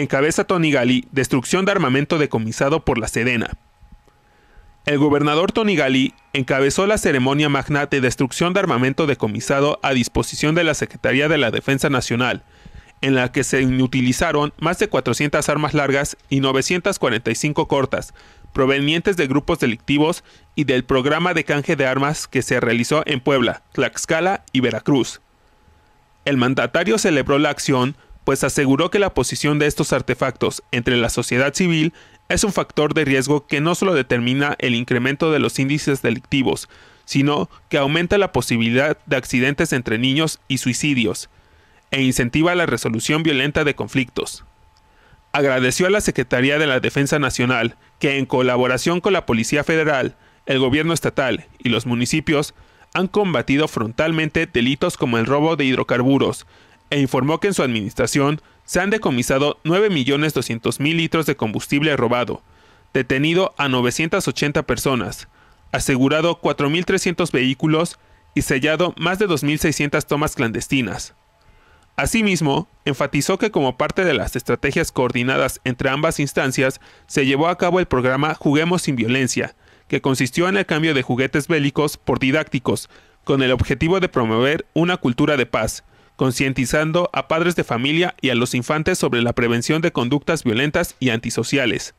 encabeza Tony Gali destrucción de armamento decomisado por la Sedena. El gobernador Tony Gali encabezó la ceremonia magna de destrucción de armamento decomisado a disposición de la Secretaría de la Defensa Nacional, en la que se inutilizaron más de 400 armas largas y 945 cortas, provenientes de grupos delictivos y del programa de canje de armas que se realizó en Puebla, Tlaxcala y Veracruz. El mandatario celebró la acción pues aseguró que la posición de estos artefactos entre la sociedad civil es un factor de riesgo que no solo determina el incremento de los índices delictivos, sino que aumenta la posibilidad de accidentes entre niños y suicidios, e incentiva la resolución violenta de conflictos. Agradeció a la Secretaría de la Defensa Nacional que en colaboración con la Policía Federal, el gobierno estatal y los municipios han combatido frontalmente delitos como el robo de hidrocarburos, e informó que en su administración se han decomisado 9.200.000 litros de combustible robado, detenido a 980 personas, asegurado 4.300 vehículos y sellado más de 2.600 tomas clandestinas. Asimismo, enfatizó que como parte de las estrategias coordinadas entre ambas instancias, se llevó a cabo el programa Juguemos sin Violencia, que consistió en el cambio de juguetes bélicos por didácticos, con el objetivo de promover una cultura de paz, concientizando a padres de familia y a los infantes sobre la prevención de conductas violentas y antisociales.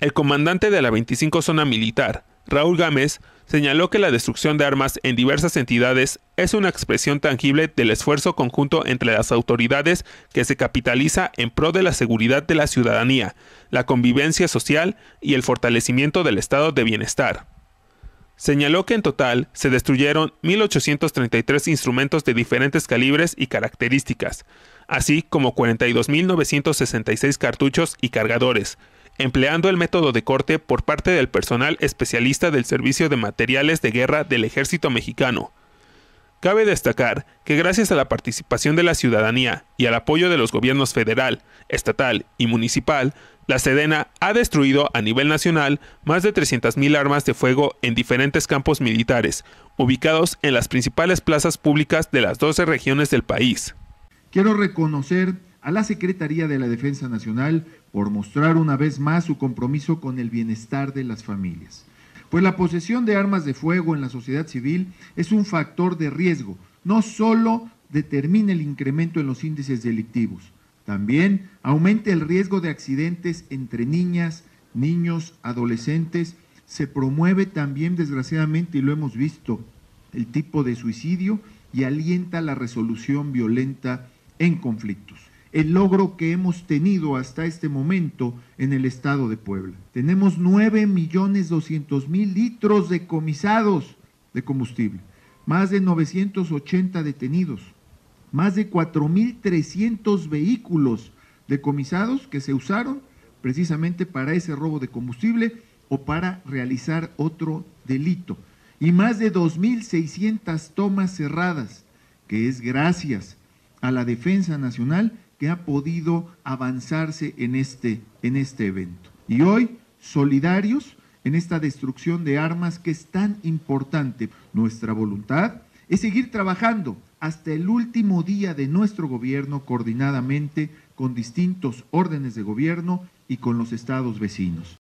El comandante de la 25 Zona Militar, Raúl Gámez, señaló que la destrucción de armas en diversas entidades es una expresión tangible del esfuerzo conjunto entre las autoridades que se capitaliza en pro de la seguridad de la ciudadanía, la convivencia social y el fortalecimiento del estado de bienestar señaló que en total se destruyeron 1.833 instrumentos de diferentes calibres y características, así como 42.966 cartuchos y cargadores, empleando el método de corte por parte del personal especialista del Servicio de Materiales de Guerra del Ejército Mexicano, Cabe destacar que gracias a la participación de la ciudadanía y al apoyo de los gobiernos federal, estatal y municipal, la Sedena ha destruido a nivel nacional más de 300.000 armas de fuego en diferentes campos militares, ubicados en las principales plazas públicas de las 12 regiones del país. Quiero reconocer a la Secretaría de la Defensa Nacional por mostrar una vez más su compromiso con el bienestar de las familias pues la posesión de armas de fuego en la sociedad civil es un factor de riesgo, no solo determina el incremento en los índices delictivos, también aumenta el riesgo de accidentes entre niñas, niños, adolescentes, se promueve también desgraciadamente, y lo hemos visto, el tipo de suicidio y alienta la resolución violenta en conflictos el logro que hemos tenido hasta este momento en el estado de Puebla. Tenemos 9.200.000 millones 200 mil litros decomisados de combustible, más de 980 detenidos, más de 4.300 vehículos decomisados que se usaron precisamente para ese robo de combustible o para realizar otro delito. Y más de 2.600 tomas cerradas, que es gracias a la Defensa Nacional que ha podido avanzarse en este, en este evento. Y hoy, solidarios en esta destrucción de armas que es tan importante, nuestra voluntad es seguir trabajando hasta el último día de nuestro gobierno coordinadamente con distintos órdenes de gobierno y con los estados vecinos.